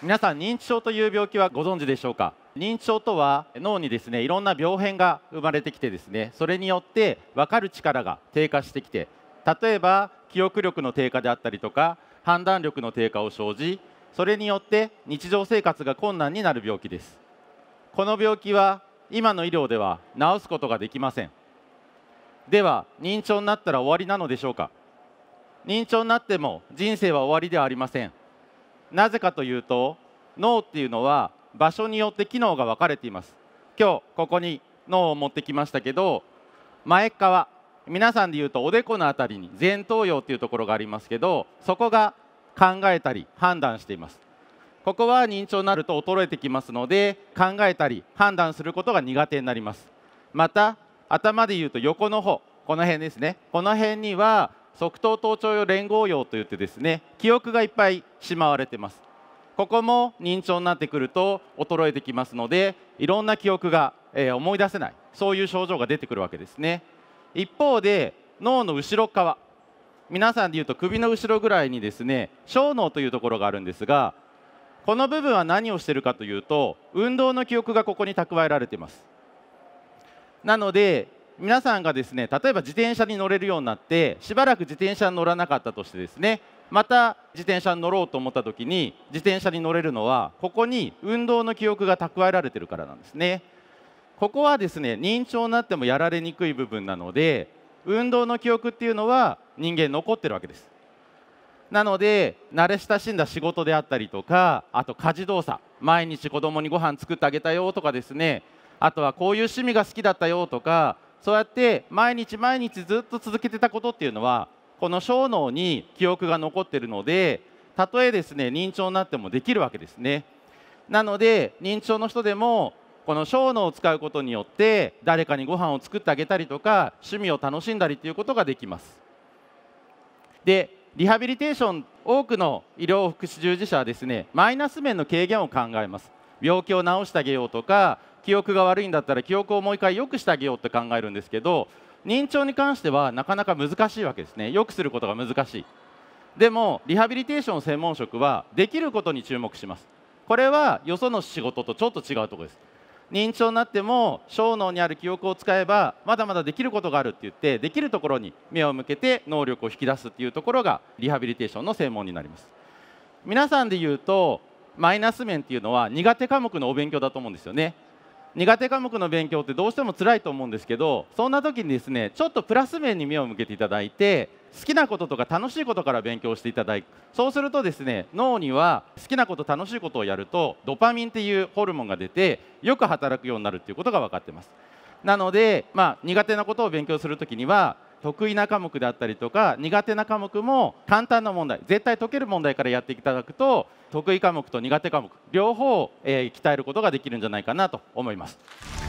皆さん認知症という病気はご存知でしょうか認知症とは脳にですねいろんな病変が生まれてきてですねそれによって分かる力が低下してきて例えば記憶力の低下であったりとか判断力の低下を生じそれによって日常生活が困難になる病気ですこの病気は今の医療では治すことができませんでは認知症になったら終わりなのでしょうか認知症になっても人生は終わりではありませんなぜかというと脳っていうのは場所によって機能が分かれています今日ここに脳を持ってきましたけど前側皆さんでいうとおでこの辺りに前頭葉っていうところがありますけどそこが考えたり判断していますここは認知症になると衰えてきますので考えたり判断することが苦手になりますまた頭でいうと横の方この辺ですねこの辺には側頭頭頂葉連合葉といってですね記憶がいっぱいしまわれてますここも認知症になってくると衰えてきますのでいろんな記憶が、えー、思い出せないそういう症状が出てくるわけですね一方で脳の後ろ側皆さんでいうと首の後ろぐらいにですね小脳というところがあるんですがこの部分は何をしてるかというと運動の記憶がここに蓄えられていますなので皆さんがですね例えば自転車に乗れるようになってしばらく自転車に乗らなかったとしてですねまた自転車に乗ろうと思った時に自転車に乗れるのはここに運動の記憶が蓄えられてるからなんですねここはですね認知症になってもやられにくい部分なので運動の記憶っていうのは人間残ってるわけですなので慣れ親しんだ仕事であったりとかあと家事動作毎日子供にご飯作ってあげたよとかですねあとはこういう趣味が好きだったよとかそうやって毎日毎日ずっと続けてたことっていうのはこの小脳に記憶が残ってるのでたとえですね認知症になってもできるわけですねなので認知症の人でもこの小脳を使うことによって誰かにご飯を作ってあげたりとか趣味を楽しんだりということができますでリハビリテーション多くの医療福祉従事者はですねマイナス面の軽減を考えます病気を治してあげようとか記憶が悪いんだったら記憶をもう一回良くしてあげようって考えるんですけど認知症に関してはなかなか難しいわけですね良くすることが難しいでもリハビリテーション専門職はできることに注目しますこれはよその仕事とちょっと違うとこです認知症になっても小脳にある記憶を使えばまだまだできることがあるって言ってできるところに目を向けて能力を引き出すっていうところがリハビリテーションの専門になります皆さんで言うとマイナス面っていうのは苦手科目のお勉強だと思うんですよね苦手科目の勉強ってどうしても辛いと思うんですけどそんな時にですねちょっとプラス面に目を向けていただいて好きなこととか楽しいことから勉強していただくそうするとですね脳には好きなこと楽しいことをやるとドパミンっていうホルモンが出てよく働くようになるっていうことが分かってますなので、まあ、苦手なことを勉強する時には得意な科目であったりとか苦手な科目も簡単な問題絶対解ける問題からやっていただくと得意科目と苦手科目両方、え鍛えることができるんじゃないかなと思います。